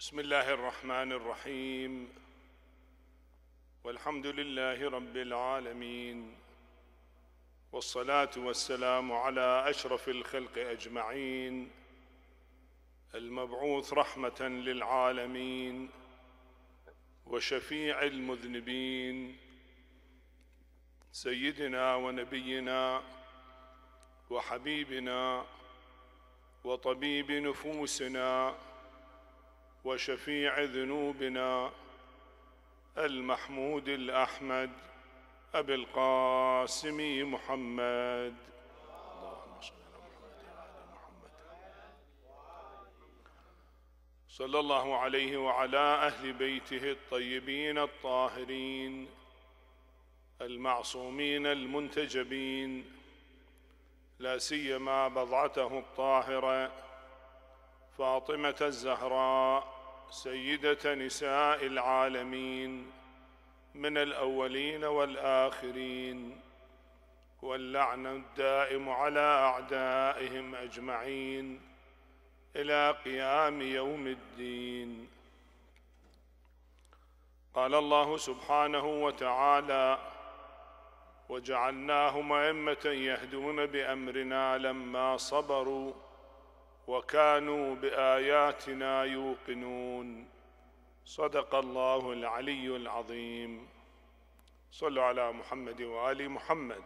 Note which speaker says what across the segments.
Speaker 1: بسم الله الرحمن الرحيم والحمد لله رب العالمين والصلاه والسلام على اشرف الخلق اجمعين المبعوث رحمه للعالمين وشفيع المذنبين سيدنا ونبينا وحبيبنا وطبيب نفوسنا وشفيع ذنوبنا المحمود الأحمد أبي القاسم محمد صلى الله عليه وعلى اهل بيته الطيبين الطاهرين المعصومين المنتجبين لا سيما بضعته الطاهره فاطمه الزهراء سيدة نساء العالمين من الأولين والآخرين واللعن الدائم على أعدائهم أجمعين إلى قيام يوم الدين قال الله سبحانه وتعالى وجعلناهم أئمة يهدون بأمرنا لما صبروا وكانوا باياتنا يوقنون صدق الله العلي العظيم صلوا على محمد وال محمد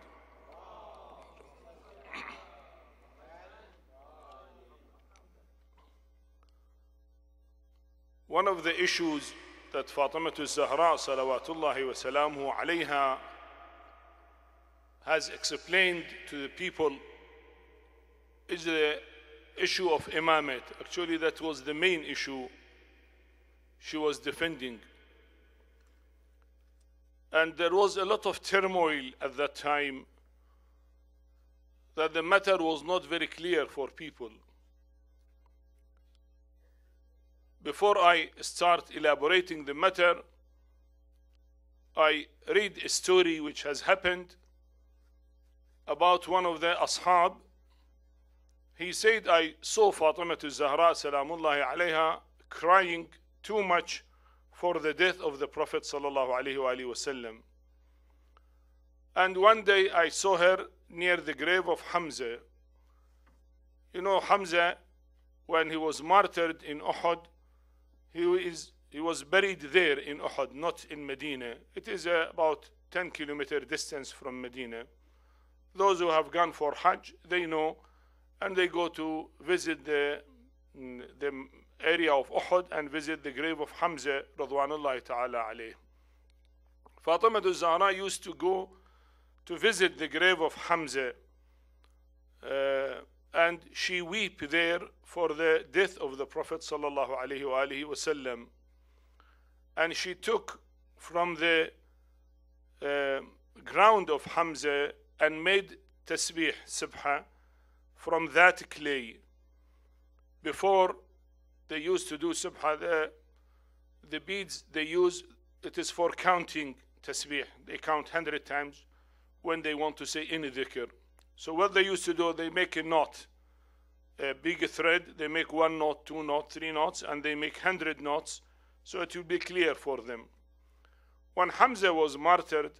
Speaker 1: One of the issues that Fatima Zahra salawatullahi wasalamu alayha has explained to the people is the issue of imamate, actually, that was the main issue she was defending. And there was a lot of turmoil at that time that the matter was not very clear for people. Before I start elaborating the matter, I read a story which has happened about one of the ashab he said, I saw Fatima to Zahra, salamullahi alayha, crying too much for the death of the Prophet sallallahu alayhi sallam." And one day I saw her near the grave of Hamza. You know, Hamza, when he was martyred in Uhud, he, is, he was buried there in Uhud, not in Medina. It is about 10 kilometer distance from Medina. Those who have gone for Hajj, they know and they go to visit the, mm, the area of Uhud and visit the grave of Hamza radwanullahi ta'ala alayh. Fatima al-Zahra used to go to visit the grave of Hamza uh, and she weep there for the death of the Prophet sallallahu alayhi wasallam and she took from the uh, ground of Hamza and made tasbih, subha, from that clay. Before they used to do subhanallah, the beads they use, it is for counting tasbih. They count 100 times when they want to say any dhikr. So what they used to do, they make a knot, a big thread, they make one knot, two knot, three knots, and they make 100 knots, so it will be clear for them. When Hamza was martyred,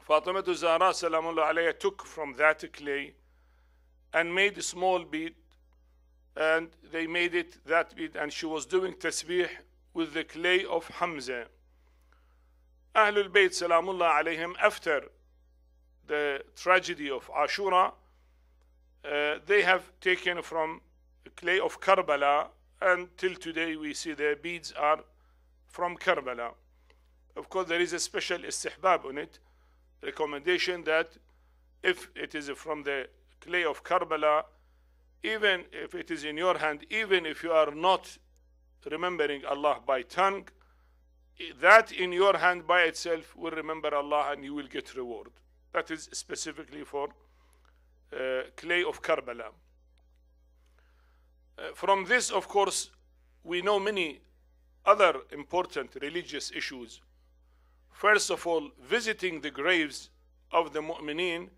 Speaker 1: Fatima Zahra took from that clay and made a small bead and they made it that bead and she was doing tasbih with the clay of Hamza. Ahlul Bayt salamullah alayhim after the tragedy of Ashura uh, they have taken from clay of Karbala and till today we see the beads are from Karbala. Of course there is a special istihbab on it recommendation that if it is from the clay of Karbala, even if it is in your hand, even if you are not remembering Allah by tongue, that in your hand by itself will remember Allah and you will get reward. That is specifically for uh, clay of Karbala. Uh, from this, of course, we know many other important religious issues. First of all, visiting the graves of the mu'mineen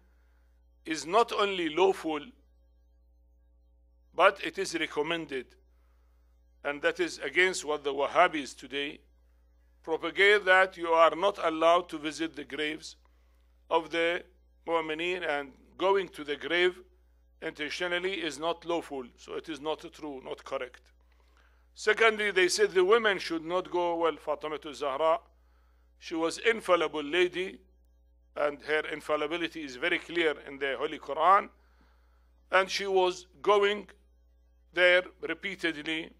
Speaker 1: is not only lawful, but it is recommended. And that is against what the Wahhabis today propagate that you are not allowed to visit the graves of the mu'mineen and going to the grave intentionally is not lawful. So it is not true, not correct. Secondly, they said the women should not go, well, Fatima to Zahra, she was infallible lady, and her infallibility is very clear in the Holy Quran. And she was going there repeatedly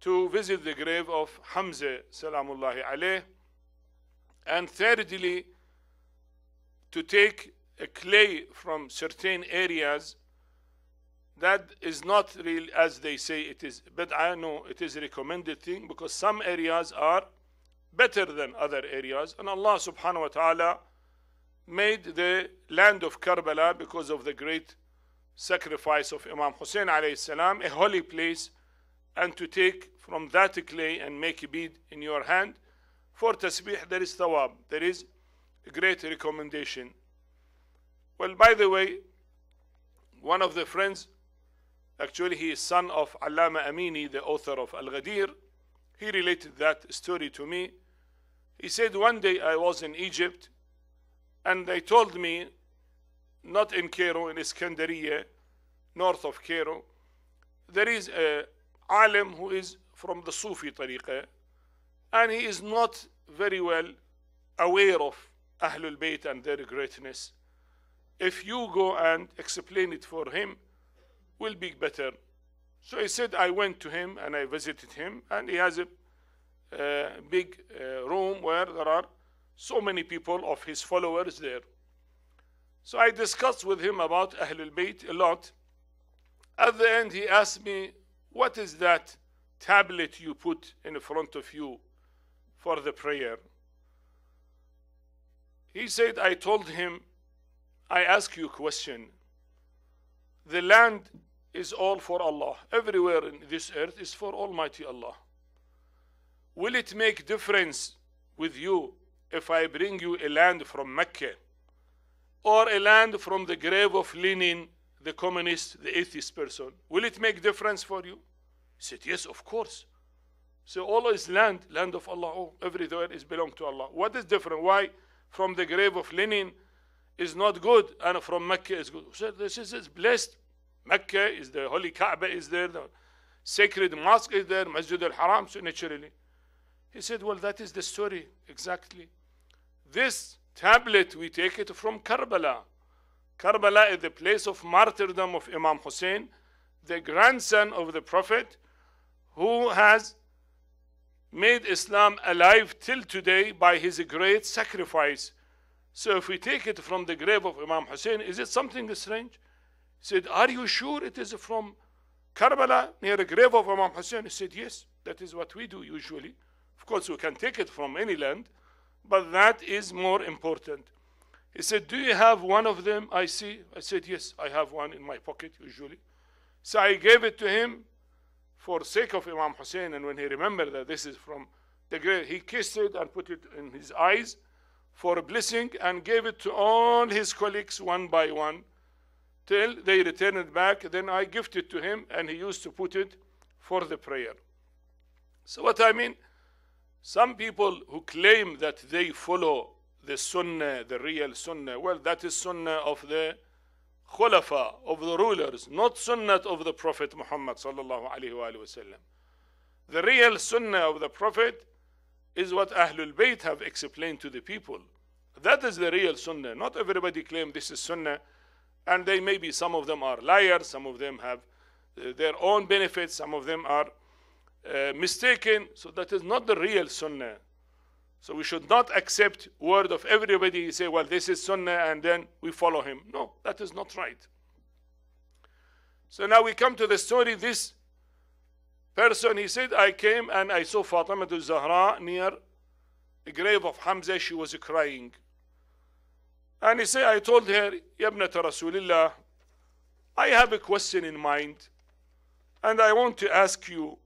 Speaker 1: to visit the grave of Hamza, salamullahi alayh. And thirdly, to take a clay from certain areas that is not real as they say it is but i know it is a recommended thing because some areas are better than other areas and allah subhanahu wa ta'ala made the land of Karbala because of the great sacrifice of Imam Hussein alayhi salam a holy place and to take from that clay and make a bead in your hand for tasbih there is thawab there is a great recommendation well by the way one of the friends actually he is son of Allama Amini the author of Al-Ghadir he related that story to me he said one day I was in Egypt and they told me not in Cairo, in Iskandariya, north of Cairo, there is a alim who is from the Sufi tariqah, and he is not very well aware of Ahlul Bayt and their greatness. If you go and explain it for him, will be better. So he said, I went to him and I visited him, and he has a uh, big uh, room where there are so many people of his followers there. So I discussed with him about Ahlul Bayt a lot. At the end, he asked me, What is that tablet you put in front of you for the prayer? He said, I told him, I ask you a question. The land is all for Allah. Everywhere in this earth is for Almighty Allah. Will it make difference with you if I bring you a land from Mecca or a land from the grave of Lenin, the communist, the atheist person, will it make difference for you? He said, yes, of course. So all is land, land of Allah. Oh, everywhere is belong to Allah. What is different? Why from the grave of Lenin is not good and from Mecca is good? So this is it's blessed. Mecca is the holy Kaaba is there, the sacred mosque is there, Masjid al-Haram, so naturally. He said, well, that is the story exactly. This tablet, we take it from Karbala. Karbala is the place of martyrdom of Imam Hussein, the grandson of the Prophet, who has made Islam alive till today by his great sacrifice. So if we take it from the grave of Imam Hussein, is it something strange? He said, Are you sure it is from Karbala near the grave of Imam Hussein? He said, Yes, that is what we do usually. Of course, we can take it from any land but that is more important. He said, do you have one of them I see? I said, yes, I have one in my pocket usually. So I gave it to him for sake of Imam Hussein. And when he remembered that this is from the grave, he kissed it and put it in his eyes for a blessing and gave it to all his colleagues one by one till they returned it back. Then I gifted to him and he used to put it for the prayer. So what I mean, some people who claim that they follow the Sunnah, the real Sunnah, well, that is Sunnah of the Khulafa, of the rulers, not Sunnah of the Prophet Muhammad The real Sunnah of the Prophet is what Ahlul Bayt have explained to the people. That is the real Sunnah. Not everybody claim this is Sunnah, and they maybe some of them are liars, some of them have uh, their own benefits, some of them are uh, mistaken, so that is not the real sunnah. So we should not accept word of everybody, say, well, this is sunnah, and then we follow him. No, that is not right. So now we come to the story, this person, he said, I came and I saw Fatima al Zahra near the grave of Hamza, she was crying. And he said, I told her, Yabnata Rasulillah, I have a question in mind, and I want to ask you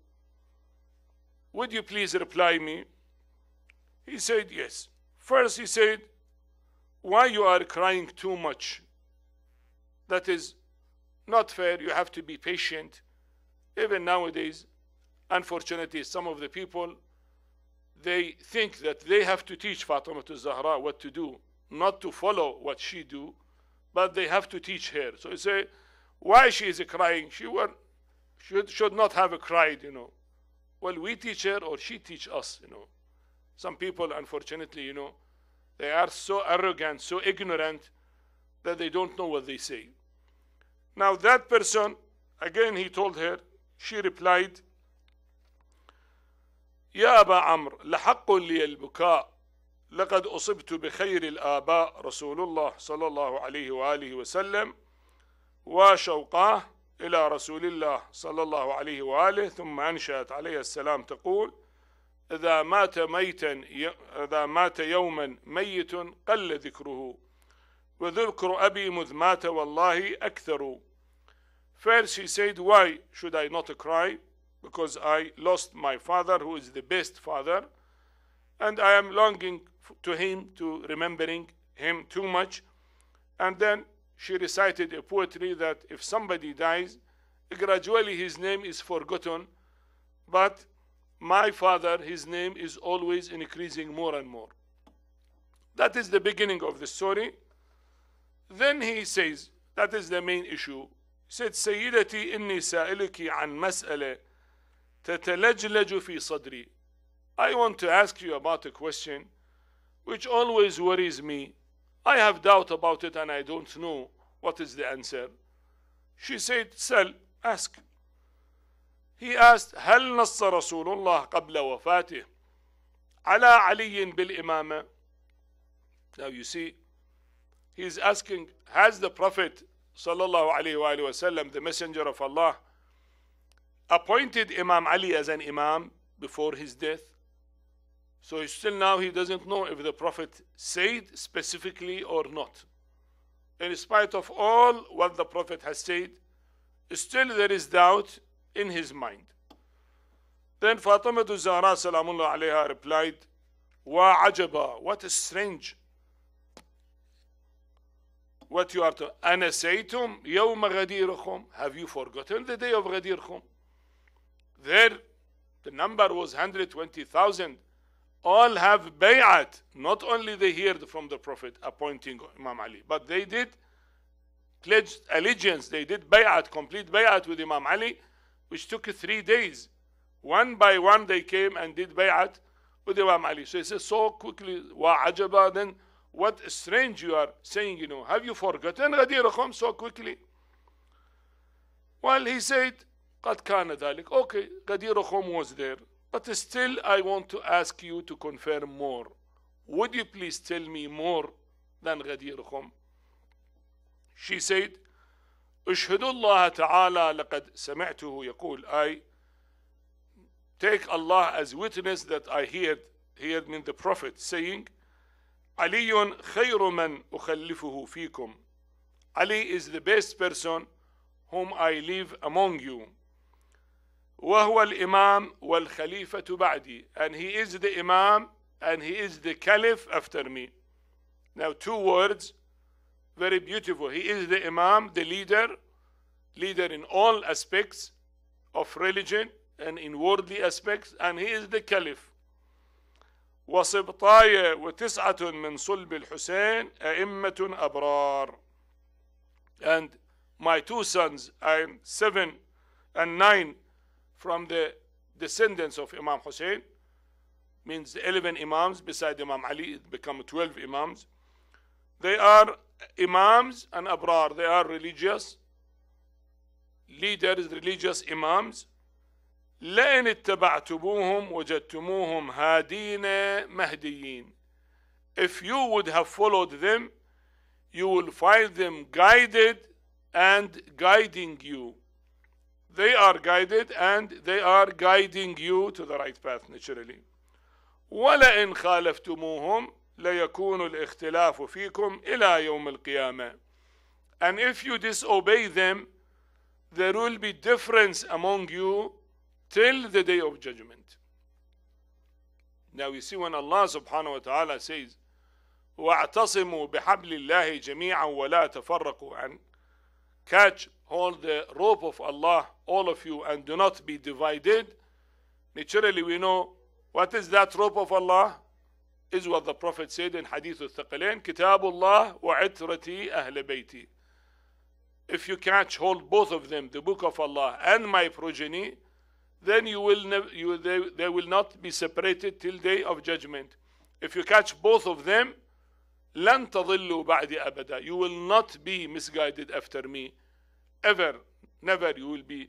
Speaker 1: would you please reply me? He said, Yes. First, he said, Why you are crying too much? That is not fair. You have to be patient. Even nowadays, unfortunately, some of the people they think that they have to teach Fatima to Zahra what to do, not to follow what she do, but they have to teach her. So he say, why she is crying? She were, should, should not have cried, you know. Well, we teach her or she teach us, you know. Some people, unfortunately, you know, they are so arrogant, so ignorant that they don't know what they say. Now that person, again he told her, she replied, يا أبا عمر لحق لي البكاء لقد أصبت بخير الآباء رسول الله صلى الله عليه وآله وسلم وشوقاه إلى رسول الله صلى الله عليه وآله ثم أنشأت عليه السلام تقول إذا مات ميتا إذا مات يوما ميت قل ذكره وذكر أبي مذ مات والله أكثر First she said, why should I not cry? Because I lost my father who is the best father and I am longing to him, to remembering him too much. And then she recited a poetry that if somebody dies, gradually his name is forgotten, but my father, his name is always increasing more and more. That is the beginning of the story. Then he says, that is the main issue. He said, سيدتي inni سائلك an masale, tatalajlaju fi sadri." I want to ask you about a question which always worries me I have doubt about it and I don't know what is the answer. She said, sell, ask. He asked, هل نص رسول الله قبل وفاته على علي بالإمامة? Now you see, he's asking, has the Prophet sallallahu alayhi wa wasallam, the messenger of Allah, appointed Imam Ali as an imam before his death? So still now he doesn't know if the Prophet said specifically or not. In spite of all what the Prophet has said, still there is doubt in his mind. Then Fatima to Zahra alayha replied, Wa ajaba, what is strange. What you are to Anasaytum Yawma Ghadirkum. Have you forgotten the day of Ghadirkum? There the number was 120,000 all have bay'at. Not only they heard from the Prophet appointing Imam Ali, but they did pledged allegiance. They did bay'at, complete bay'at with Imam Ali, which took three days. One by one they came and did bay'at with Imam Ali. So he says, so quickly, wa ajaba, then what strange you are saying, you know, have you forgotten غديركم so quickly? Well, he said, قد كان ذلك. Okay, غديركم was there. But still, I want to ask you to confirm more. Would you please tell me more than Ghadir Khum? She said, اشهدوا الله تعالى لقد سمعته يقول I take Allah as witness that I heard heard من the prophet saying علي خير من أخلفه فيكم Ali is the best person whom I leave among you وهو الإمام والخليفة بعدي and he is the Imam and he is the Caliph after me now two words very beautiful he is the Imam the leader leader in all aspects of religion and in worldly aspects and he is the Caliph وسبطاية وتسعة من صلب الحسين أئمة أبرار and my two sons and seven and nine from the descendants of Imam Hussein, means the 11 Imams beside Imam Ali, it become 12 Imams. They are Imams and Abrar, they are religious leaders, religious Imams. لئن اتبعتموهم وجدتموهم هادين مهديين If you would have followed them, you will find them guided and guiding you they are guided and they are guiding you to the right path naturally ولئن خالفتموهم ليكون الاختلاف فيكم إلى يوم القيامة and if you disobey them there will be difference among you till the day of judgment now you see when Allah subhanahu wa ta'ala says واعتصموا بحبل الله جميعا ولا تفرقوا عن catch hold the rope of Allah, all of you, and do not be divided. Naturally, we know what is that rope of Allah? Is what the Prophet said in Hadith al-Thaqalain, Kitabullah wa itrati ahl bayti. If you catch hold both of them, the book of Allah and my progeny, then you will nev- you, they, they will not be separated till day of judgment. If you catch both of them, لن تضلوا بعد أبدا. You will not be misguided after me ever, never you will be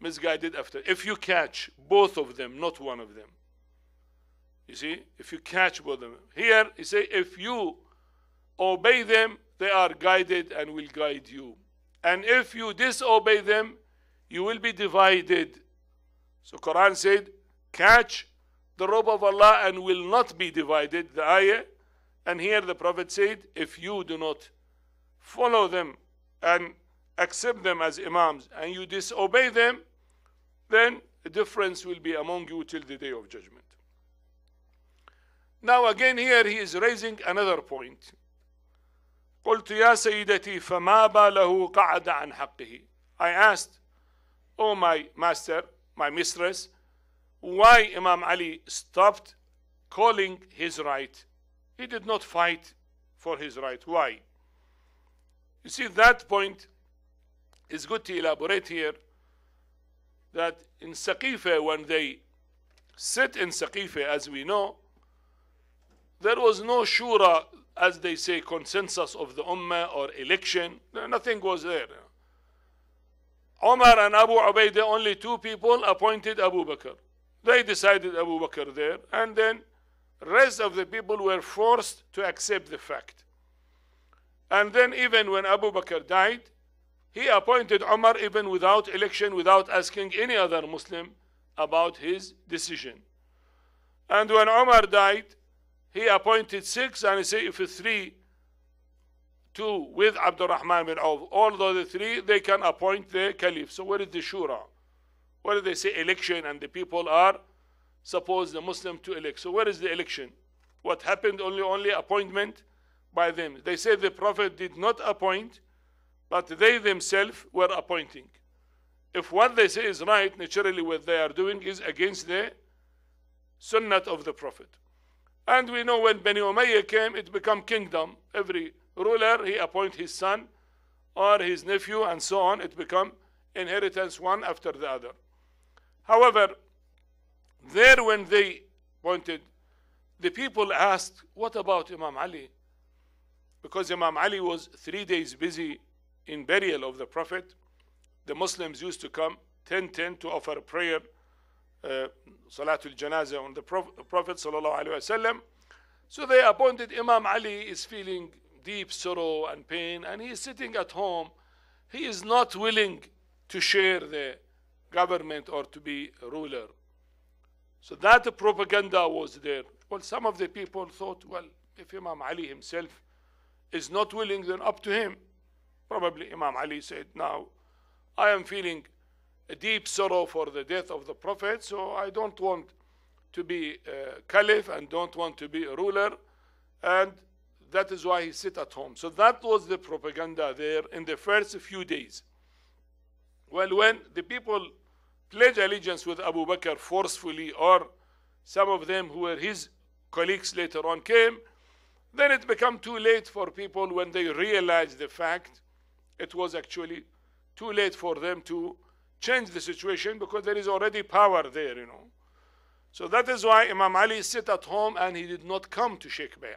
Speaker 1: misguided after. If you catch both of them, not one of them. You see, if you catch both of them. Here, he say, if you obey them, they are guided and will guide you. And if you disobey them, you will be divided. So Quran said, catch the robe of Allah and will not be divided, the ayah. And here the Prophet said, if you do not follow them and accept them as imams and you disobey them, then a difference will be among you till the day of judgment. Now again here he is raising another point. قلت يا سيدتي فما باله قعد عن حقه I asked, oh my master, my mistress, why Imam Ali stopped calling his right. He did not fight for his right. Why? You see, that point it's good to elaborate here that in Saqifa, when they sit in Saqifa, as we know, there was no shura, as they say, consensus of the ummah or election. Nothing was there. Omar and Abu Ubaidah, only two people appointed Abu Bakr. They decided Abu Bakr there, and then rest of the people were forced to accept the fact. And then even when Abu Bakr died, he appointed Umar even without election, without asking any other Muslim about his decision. And when Umar died, he appointed six, and he said if three, two with Abdurrahman bin Auf, all the three, they can appoint the caliph. So where is the shura? Where do they say election and the people are supposed the Muslim to elect? So where is the election? What happened only only appointment by them. They say the Prophet did not appoint, but they themselves were appointing. If what they say is right, naturally what they are doing is against the sunnah of the Prophet. And we know when Bani Umayyah came, it became kingdom. Every ruler, he appoint his son or his nephew and so on. It become inheritance one after the other. However, there when they pointed, the people asked, what about Imam Ali? Because Imam Ali was three days busy in burial of the Prophet, the Muslims used to come 10 to offer prayer, uh, Salatul Janazah on the Prophet Sallallahu Alaihi Wasallam. So they appointed Imam Ali is feeling deep sorrow and pain and he is sitting at home. He is not willing to share the government or to be ruler. So that propaganda was there. Well, some of the people thought, well, if Imam Ali himself is not willing, then up to him. Probably Imam Ali said, now I am feeling a deep sorrow for the death of the Prophet, so I don't want to be a caliph and don't want to be a ruler. And that is why he sit at home. So that was the propaganda there in the first few days. Well, when the people pledged allegiance with Abu Bakr forcefully, or some of them who were his colleagues later on came, then it became too late for people when they realized the fact it was actually too late for them to change the situation because there is already power there, you know. So that is why Imam Ali sit at home and he did not come to Sheikh Bay'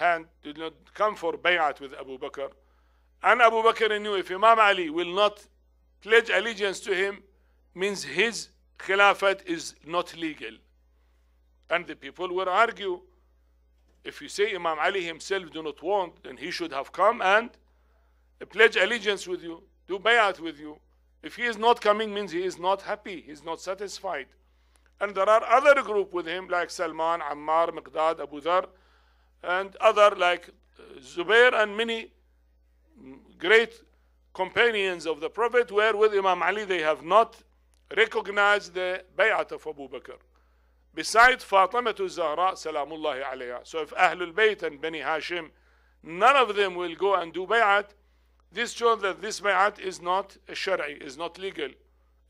Speaker 1: and did not come for bay'at with Abu Bakr. And Abu Bakr knew if Imam Ali will not pledge allegiance to him, means his Khilafat is not legal. And the people will argue, if you say Imam Ali himself do not want, then he should have come and pledge allegiance with you, do bayat with you. If he is not coming, means he is not happy, he is not satisfied. And there are other group with him like Salman, Ammar, Miqdad, Abu Dhar, and other like uh, Zubair and many mm, great companions of the Prophet were with Imam Ali. They have not recognized the bayat of Abu Bakr. Besides Fatima to Zahra, salamullahi alayha. So if Ahlul Bayt and Bani Hashim, none of them will go and do bayat, this shows that this bay'at is not a shari, is not legal,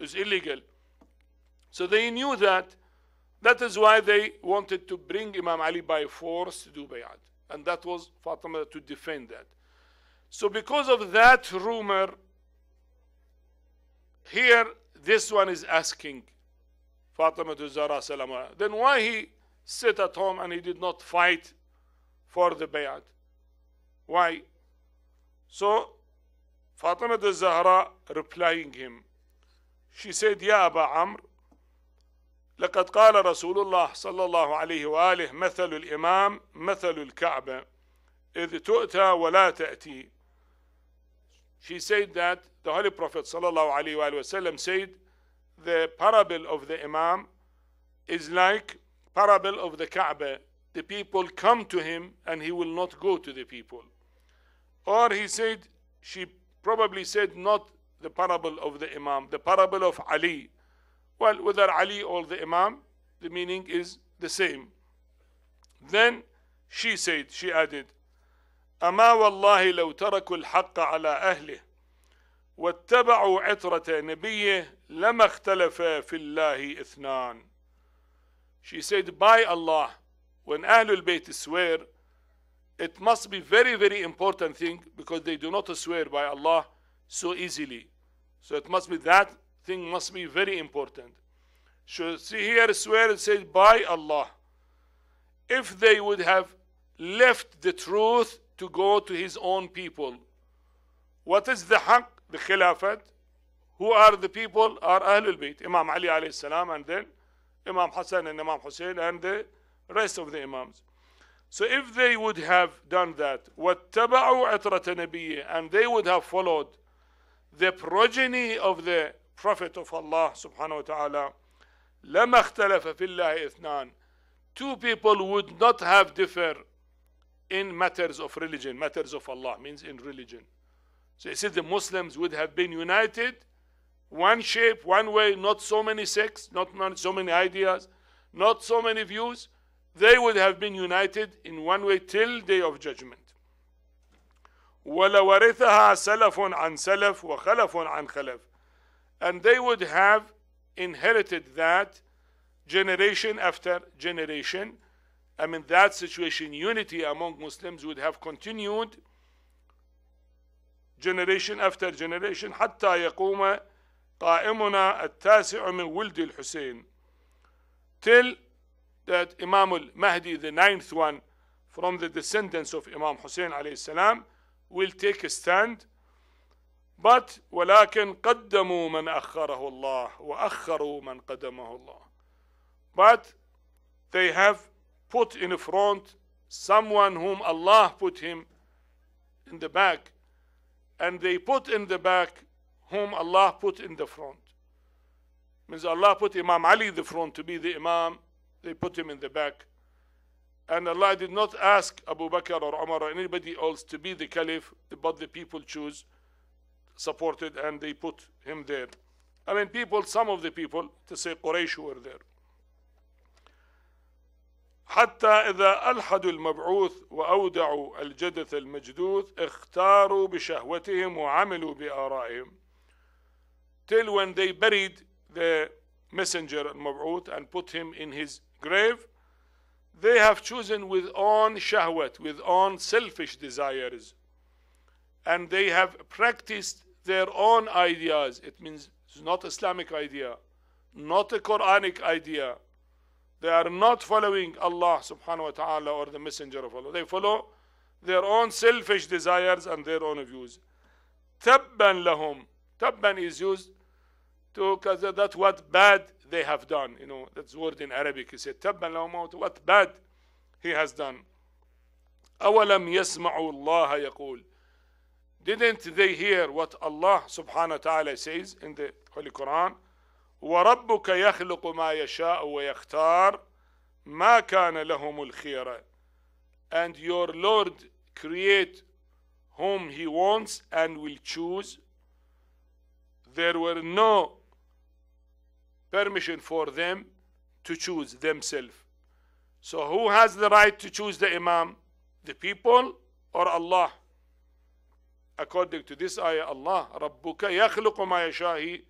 Speaker 1: is illegal. So they knew that. That is why they wanted to bring Imam Ali by force to do bay'at. And that was Fatima to defend that. So because of that rumor, here this one is asking Fatima to Zara Salama, then why he sit at home and he did not fight for the bayat? Why? So Fatima the Zahra replying him, she said, Ya Aba Amr, لقد قال رسول الله صلى الله عليه وآله مثل الإمام مثل الكعبة إذ تؤتى ولا تأتي She said that the Holy Prophet صلى الله عليه وآله وسلم said the parable of the Imam is like parable of the Kaaba. The people come to him and he will not go to the people. Or he said she probably said not the parable of the Imam, the parable of Ali. Well, whether Ali or the Imam, the meaning is the same. Then she said, she added, أما والله لو تركوا الحق على أهله واتبعوا عترة نبيه لما اختلف في الله اثنان. She said, by Allah, when Ahlul Bayt swear, it must be very, very important thing because they do not swear by Allah so easily. So it must be that thing must be very important. So see here, swear it says by Allah. If they would have left the truth to go to his own people, what is the haqq, the khilafat? Who are the people? Are Ahlul Bayt, Imam Ali alayhi salam, and then Imam Hassan and Imam Hussein and the rest of the Imams. So if they would have done that, وَاتَّبَعُوا عِطْرَةَ نَبِيِّهِ And they would have followed the progeny of the Prophet of Allah subhanahu wa ta'ala, لَمَا اخْتَلَفَ فِي اللَّهِ إِثْنَانِ Two people would not have differed in matters of religion, matters of Allah means in religion. So he said the Muslims would have been united, one shape, one way, not so many sects, not so many ideas, not so many views, they would have been united in one way till day of judgment عن سلف عن خلف and they would have inherited that generation after generation I mean that situation unity among Muslims would have continued generation after generation حتى يقوم التاسع من ولد الحسين till that Imam al-Mahdi, the ninth one from the descendants of Imam Hussein alayhi salam, will take a stand. But ولكن قدموا من أخره الله وأخروا من قدمه الله. But they have put in front someone whom Allah put him in the back, and they put in the back whom Allah put in the front. Means Allah put Imam Ali the front to be the Imam they put him in the back. And Allah did not ask Abu Bakr or Umar or anybody else to be the caliph, but the people choose, supported, and they put him there. I mean, people, some of the people, to say Quraysh were there. حتى إذا ألحدوا المبعوث وأودعوا الجدث المجدوث اختاروا بشهوتهم وعملوا بآرائهم till when they buried the messenger المبعوث and put him in his grave, they have chosen with own shahwat, with own selfish desires. And they have practiced their own ideas. It means it's not Islamic idea, not a Quranic idea. They are not following Allah subhanahu wa ta'ala or the messenger of Allah. They follow their own selfish desires and their own views. Tabban lahum. Tabban is used to, cause that's what bad they have done. You know, that's word in Arabic. He said, Tabban لَهُمَوْتَ What bad he has done. أَوَلَمْ يَسْمَعُوا اللَّهَ يَقُولُ Didn't they hear what Allah subhanahu wa ta'ala says in the Holy Quran? وربك يخلق ما يشاء ويختار ما كان لهم الخيرة and your Lord create whom he wants and will choose there were no permission for them to choose themselves. So who has the right to choose the Imam? The people or Allah? According to this ayah, Allah, رَبُّكَ يَخْلُقُ مَا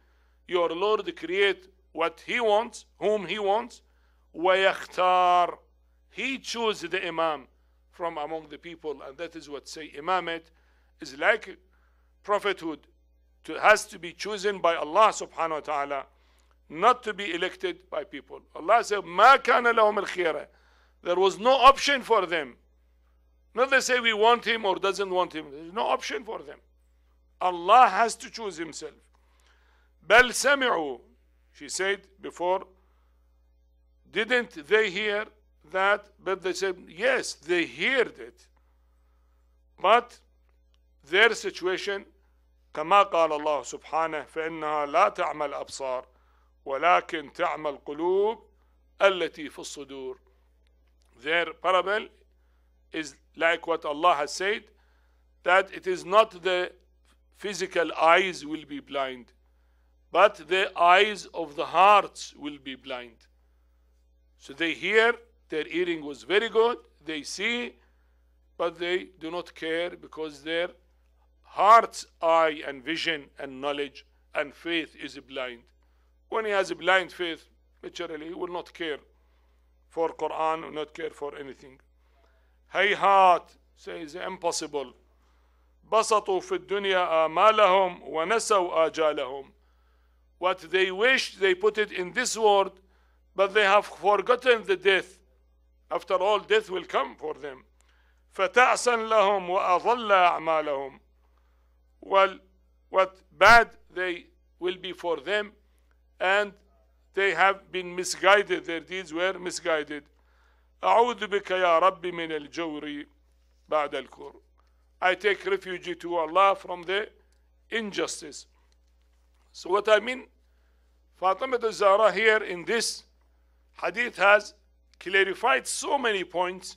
Speaker 1: Your Lord create what He wants, whom He wants, وَيَخْتَارُ He chooses the Imam from among the people, and that is what say imamate is like prophethood to, has to be chosen by Allah subhanahu wa ta'ala not to be elected by people. Allah said, مَا كَانَ لَهُمْ الْخِيَرَةِ There was no option for them. Not they say we want him or doesn't want him. There's no option for them. Allah has to choose himself. بَلْ سَمِعُوا She said before, didn't they hear that? But they said, yes, they heard it. But their situation كما قال الله سبحانه فإنها لا تعمى الأبصار ولكن تعمى القلوب التي في الصدور their parable is like what Allah has said that it is not the physical eyes will be blind but the eyes of the hearts will be blind so they hear their hearing was very good they see but they do not care because their heart's eye and vision and knowledge and faith is blind when he has a blind faith, literally, he will not care for Quran, will not care for anything. هيهات says impossible. بسطوا في الدنيا آمالهم ونسوا آجالهم. What they wished, they put it in this world, but they have forgotten the death. After all, death will come for them. فتعسا لهم وأضل أعمالهم. Well, what bad they will be for them and they have been misguided, their deeds were misguided. I take refuge to Allah from the injustice. So what I mean, Fatima al-Zahra here in this hadith has clarified so many points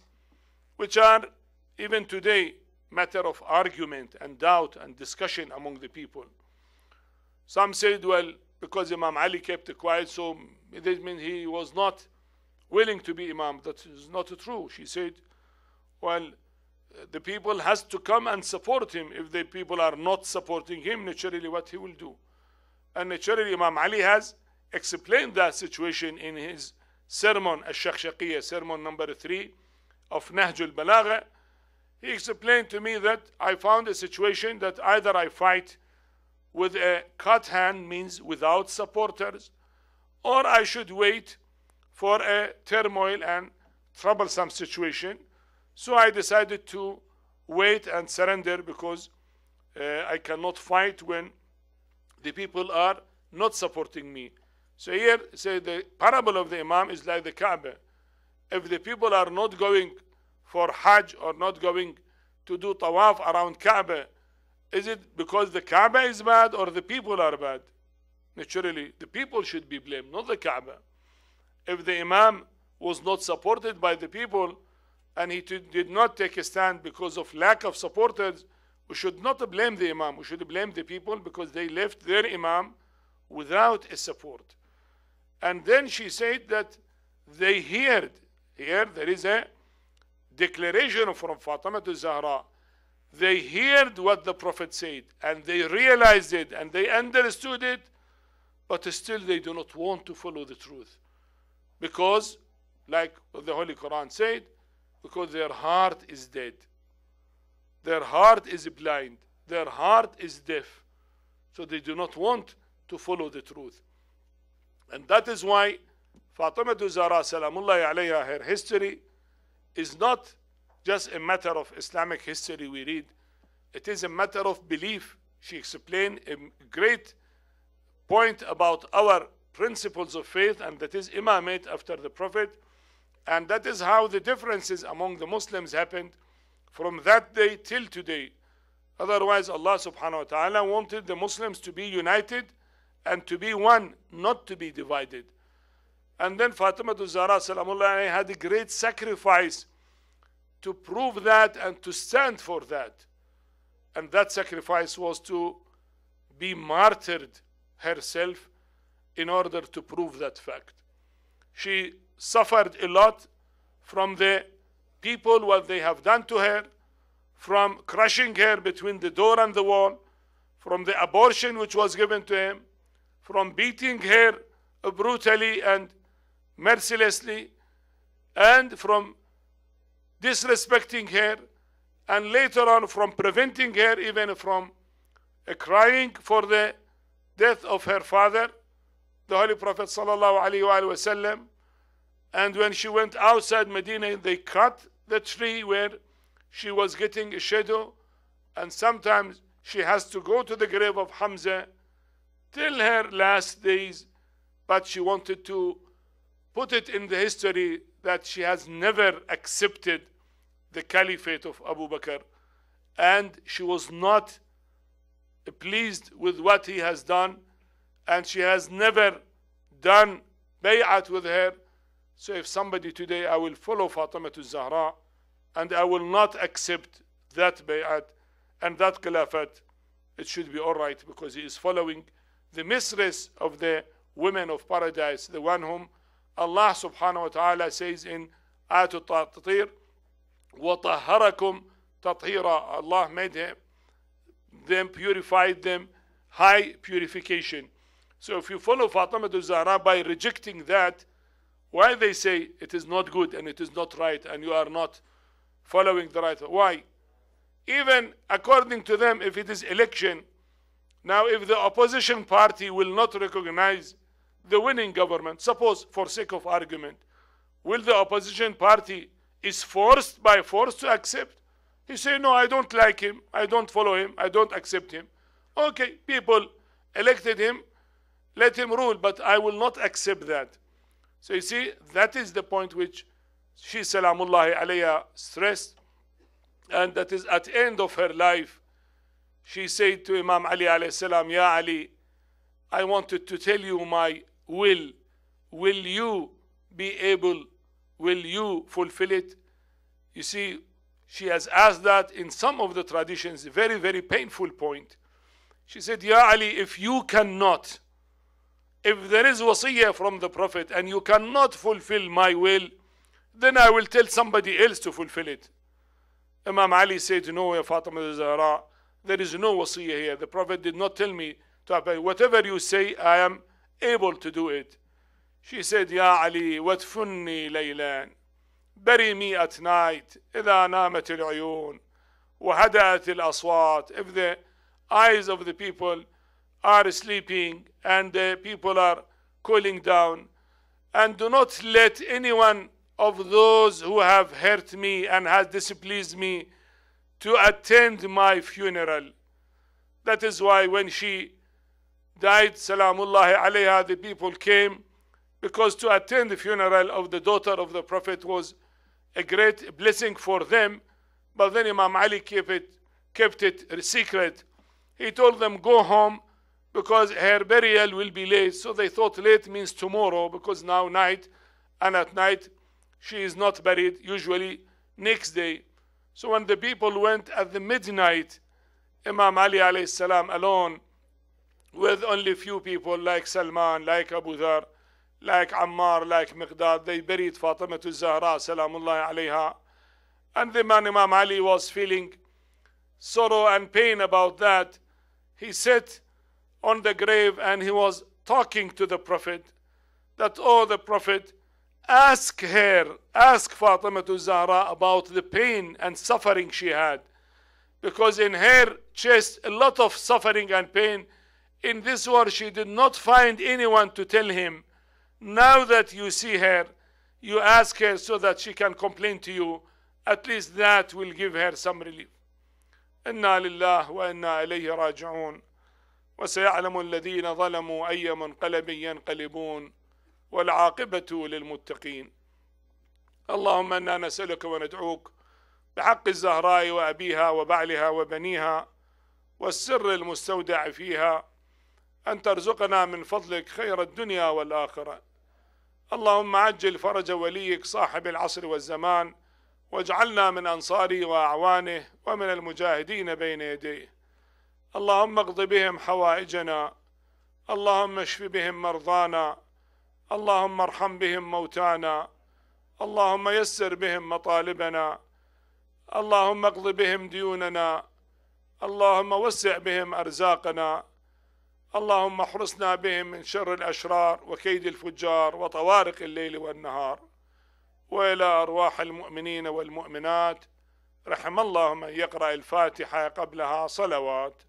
Speaker 1: which are even today matter of argument and doubt and discussion among the people. Some said, well, because Imam Ali kept quiet, so this means he was not willing to be Imam. That is not true. She said, well, the people has to come and support him. If the people are not supporting him, naturally what he will do. And naturally Imam Ali has explained that situation in his sermon, Ash-Shakhshaqiyya, sermon number three of Nahjul Balagha. He explained to me that I found a situation that either I fight with a cut hand means without supporters, or I should wait for a turmoil and troublesome situation. So I decided to wait and surrender because uh, I cannot fight when the people are not supporting me. So here, say the parable of the Imam is like the Kaaba. If the people are not going for Hajj or not going to do tawaf around Kaaba is it because the Kaaba is bad or the people are bad? Naturally, the people should be blamed, not the Kaaba. If the Imam was not supported by the people and he did not take a stand because of lack of supporters, we should not blame the Imam. We should blame the people because they left their Imam without a support. And then she said that they heard. Here there is a declaration from Fatima to Zahra they heard what the Prophet said and they realized it and they understood it, but still they do not want to follow the truth. Because, like the Holy Quran said, because their heart is dead, their heart is blind, their heart is deaf. So they do not want to follow the truth. And that is why Fatima Zara, salamullah alayha, her history is not just a matter of Islamic history we read. It is a matter of belief. She explained a great point about our principles of faith, and that is imamate after the Prophet. And that is how the differences among the Muslims happened from that day till today. Otherwise, Allah subhanahu wa ta'ala wanted the Muslims to be united and to be one, not to be divided. And then Fatima Zahra had a great sacrifice to prove that and to stand for that. And that sacrifice was to be martyred herself in order to prove that fact. She suffered a lot from the people, what they have done to her, from crushing her between the door and the wall, from the abortion which was given to him, from beating her brutally and mercilessly, and from disrespecting her, and later on from preventing her even from crying for the death of her father, the Holy Prophet وسلم, and when she went outside Medina, they cut the tree where she was getting a shadow, and sometimes she has to go to the grave of Hamza till her last days, but she wanted to put it in the history that she has never accepted the caliphate of Abu Bakr and she was not pleased with what he has done and she has never done bay'at with her. So if somebody today, I will follow Fatima to Zahra and I will not accept that bay'at and that caliphate, it should be all right because he is following the mistress of the women of paradise, the one whom Allah subhanahu wa ta'ala says in Ayatul Tatir, وَطَهَّرَكُمْ تَطْهِيرًا Allah made him, them, purified them, high purification. So if you follow Fatima al Zahra by rejecting that, why they say it is not good and it is not right and you are not following the right? Why? Even according to them, if it is election, now if the opposition party will not recognize the winning government, suppose for sake of argument, will the opposition party is forced by force to accept? He say, no, I don't like him. I don't follow him. I don't accept him. Okay, people elected him. Let him rule, but I will not accept that. So you see, that is the point which she, salamullahi alayha, stressed. And that is at end of her life, she said to Imam Ali alayhi salam, Ya Ali, I wanted to tell you my will will you be able will you fulfill it you see she has asked that in some of the traditions very very painful point she said ya ali if you cannot if there is wasiyah from the prophet and you cannot fulfill my will then i will tell somebody else to fulfill it imam ali said no ya fatima zahra there is no wasiyah here the prophet did not tell me to obey. whatever you say i am able to do it. She said, Ya Ali, wadfunni laylan. Bury me at night. If the eyes of the people are sleeping and the people are cooling down. And do not let anyone of those who have hurt me and has displeased me to attend my funeral. That is why when she died, salamullahi alayha, the people came because to attend the funeral of the daughter of the Prophet was a great blessing for them. But then Imam Ali kept it, kept it secret. He told them, go home because her burial will be late. So they thought late means tomorrow because now night and at night she is not buried, usually next day. So when the people went at the midnight, Imam Ali alayhi salam alone with only few people like Salman, like Abu Dhar, like Ammar, like Miqdad. They buried Fatima to Zahra, salamullah alayha. And the man Imam Ali was feeling sorrow and pain about that. He sat on the grave and he was talking to the Prophet that, oh, the Prophet, ask her, ask Fatima to Zahra about the pain and suffering she had. Because in her chest, a lot of suffering and pain in this war she did not find anyone to tell him, now that you see her, you ask her so that she can complain to you. At least that will give her some relief. إنا لله وإنا إليه راجعون وسيعلم الذين ظلموا أي منقلب ينقلبون والعاقبة للمتقين اللهم انا نسالك وندعوك بحق الزهراء وابيها وبعلها وبنيها والسر المستودع فيها أن ترزقنا من فضلك خير الدنيا والآخرة اللهم عجل فرج وليك صاحب العصر والزمان واجعلنا من أنصاره وأعوانه ومن المجاهدين بين يديه اللهم اقض بهم حوائجنا اللهم اشف بهم مرضانا اللهم ارحم بهم موتانا اللهم يسر بهم مطالبنا اللهم اقض بهم ديوننا اللهم وسع بهم أرزاقنا اللهم احرسنا بهم من شر الأشرار وكيد الفجار وطوارق الليل والنهار وإلى أرواح المؤمنين والمؤمنات رحم الله من يقرأ الفاتحة قبلها صلوات